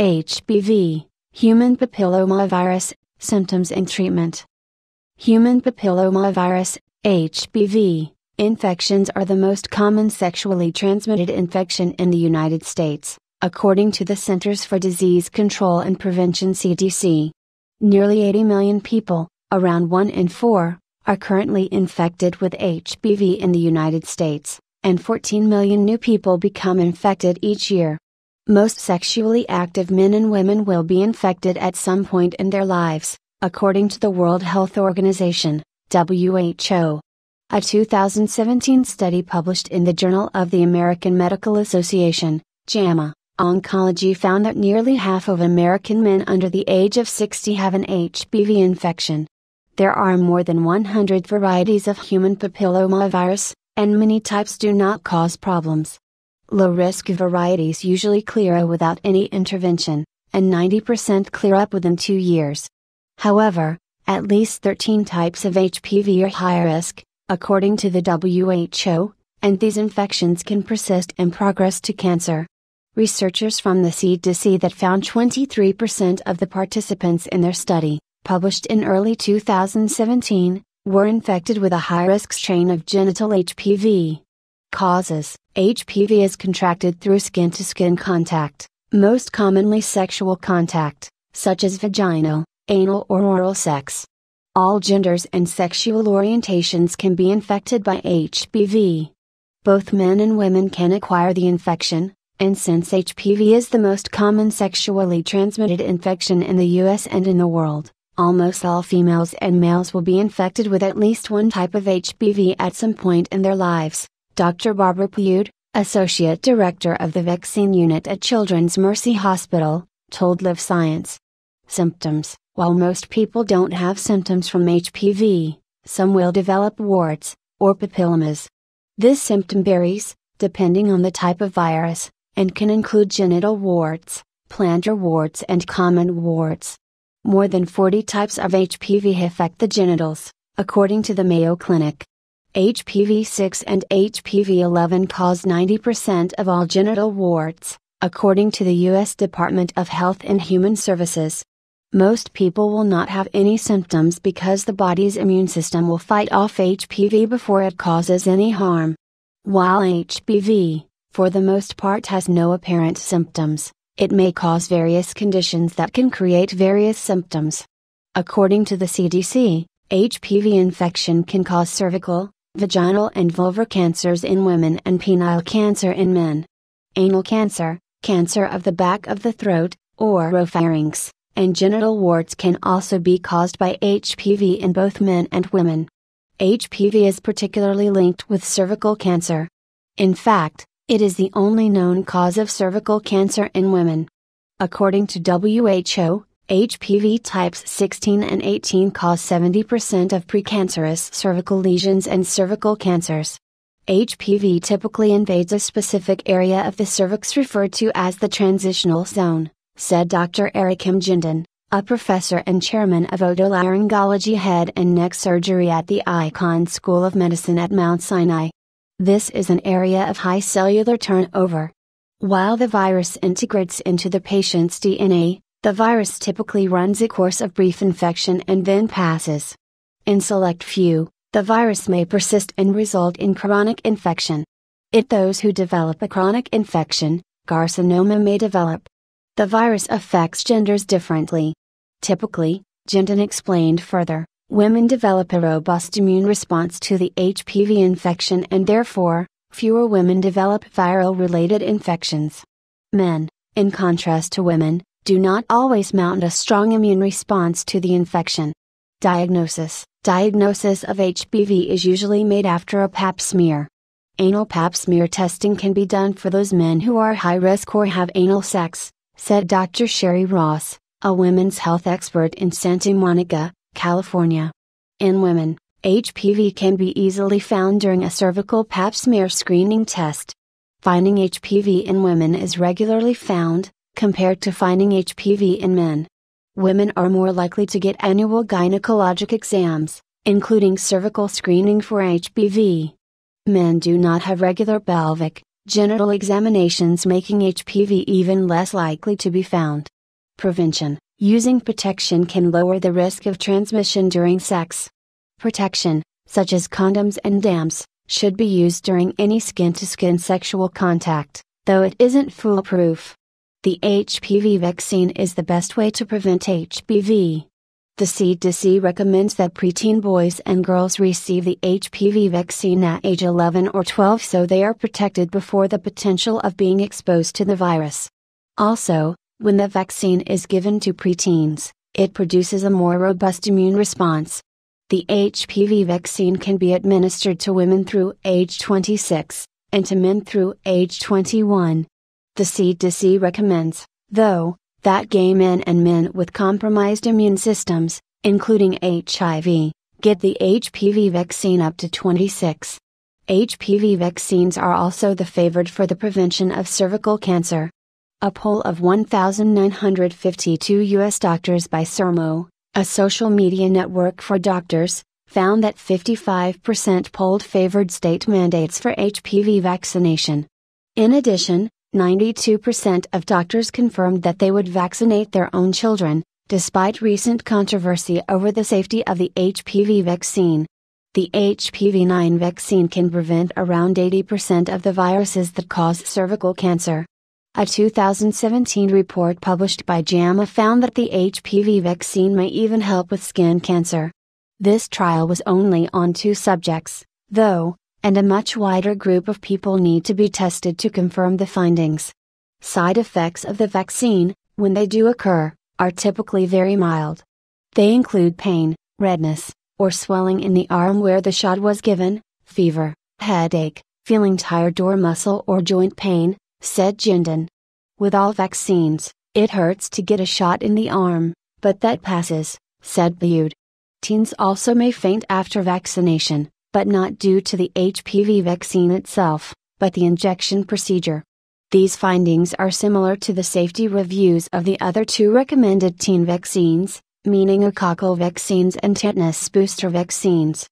HPV, human papillomavirus, symptoms and treatment. Human papillomavirus, HPV, infections are the most common sexually transmitted infection in the United States, according to the Centers for Disease Control and Prevention CDC. Nearly 80 million people, around 1 in 4, are currently infected with HPV in the United States, and 14 million new people become infected each year. Most sexually active men and women will be infected at some point in their lives, according to the World Health Organization, WHO. A 2017 study published in the Journal of the American Medical Association, JAMA, Oncology found that nearly half of American men under the age of 60 have an HPV infection. There are more than 100 varieties of human papillomavirus, and many types do not cause problems. Low risk varieties usually clear without any intervention, and 90% clear up within two years. However, at least 13 types of HPV are high risk, according to the WHO, and these infections can persist and progress to cancer. Researchers from the CDC that found 23% of the participants in their study, published in early 2017, were infected with a high risk strain of genital HPV. Causes HPV is contracted through skin to skin contact, most commonly sexual contact, such as vaginal, anal, or oral sex. All genders and sexual orientations can be infected by HPV. Both men and women can acquire the infection, and since HPV is the most common sexually transmitted infection in the US and in the world, almost all females and males will be infected with at least one type of HPV at some point in their lives. Dr. Barbara Puyud, Associate Director of the Vaccine Unit at Children's Mercy Hospital, told Live Science. Symptoms While most people don't have symptoms from HPV, some will develop warts, or papillomas. This symptom varies, depending on the type of virus, and can include genital warts, plantar warts, and common warts. More than 40 types of HPV affect the genitals, according to the Mayo Clinic. HPV 6 and HPV 11 cause 90% of all genital warts, according to the U.S. Department of Health and Human Services. Most people will not have any symptoms because the body's immune system will fight off HPV before it causes any harm. While HPV, for the most part, has no apparent symptoms, it may cause various conditions that can create various symptoms. According to the CDC, HPV infection can cause cervical, vaginal and vulvar cancers in women and penile cancer in men. Anal cancer, cancer of the back of the throat, or oropharynx, and genital warts can also be caused by HPV in both men and women. HPV is particularly linked with cervical cancer. In fact, it is the only known cause of cervical cancer in women. According to WHO, HPV types 16 and 18 cause 70% of precancerous cervical lesions and cervical cancers. HPV typically invades a specific area of the cervix referred to as the transitional zone, said Dr. Eric Himjinden, a professor and chairman of otolaryngology head and neck surgery at the Icahn School of Medicine at Mount Sinai. This is an area of high cellular turnover. While the virus integrates into the patient's DNA, the virus typically runs a course of brief infection and then passes. In select few, the virus may persist and result in chronic infection. It those who develop a chronic infection, carcinoma may develop. The virus affects genders differently. Typically, Jindan explained further, women develop a robust immune response to the HPV infection and therefore, fewer women develop viral related infections. Men, in contrast to women, do not always mount a strong immune response to the infection. Diagnosis Diagnosis of HPV is usually made after a pap smear. Anal pap smear testing can be done for those men who are high risk or have anal sex, said Dr. Sherry Ross, a women's health expert in Santa Monica, California. In women, HPV can be easily found during a cervical pap smear screening test. Finding HPV in women is regularly found, compared to finding HPV in men. Women are more likely to get annual gynecologic exams, including cervical screening for HPV. Men do not have regular pelvic, genital examinations, making HPV even less likely to be found. Prevention Using protection can lower the risk of transmission during sex. Protection, such as condoms and dams, should be used during any skin to skin sexual contact, though it isn't foolproof. The HPV vaccine is the best way to prevent HPV. The CDC recommends that preteen boys and girls receive the HPV vaccine at age 11 or 12 so they are protected before the potential of being exposed to the virus. Also, when the vaccine is given to preteens, it produces a more robust immune response. The HPV vaccine can be administered to women through age 26, and to men through age 21, the CDC recommends, though, that gay men and men with compromised immune systems, including HIV, get the HPV vaccine up to 26. HPV vaccines are also the favored for the prevention of cervical cancer. A poll of 1,952 U.S. doctors by CERMO, a social media network for doctors, found that 55% polled favored state mandates for HPV vaccination. In addition, 92% of doctors confirmed that they would vaccinate their own children, despite recent controversy over the safety of the HPV vaccine. The HPV 9 vaccine can prevent around 80% of the viruses that cause cervical cancer. A 2017 report published by JAMA found that the HPV vaccine may even help with skin cancer. This trial was only on two subjects, though, and a much wider group of people need to be tested to confirm the findings. Side effects of the vaccine, when they do occur, are typically very mild. They include pain, redness, or swelling in the arm where the shot was given, fever, headache, feeling tired or muscle or joint pain, said Jindan. With all vaccines, it hurts to get a shot in the arm, but that passes, said Bude. Teens also may faint after vaccination, but not due to the HPV vaccine itself, but the injection procedure. These findings are similar to the safety reviews of the other two recommended teen vaccines, meningococcal vaccines and tetanus booster vaccines.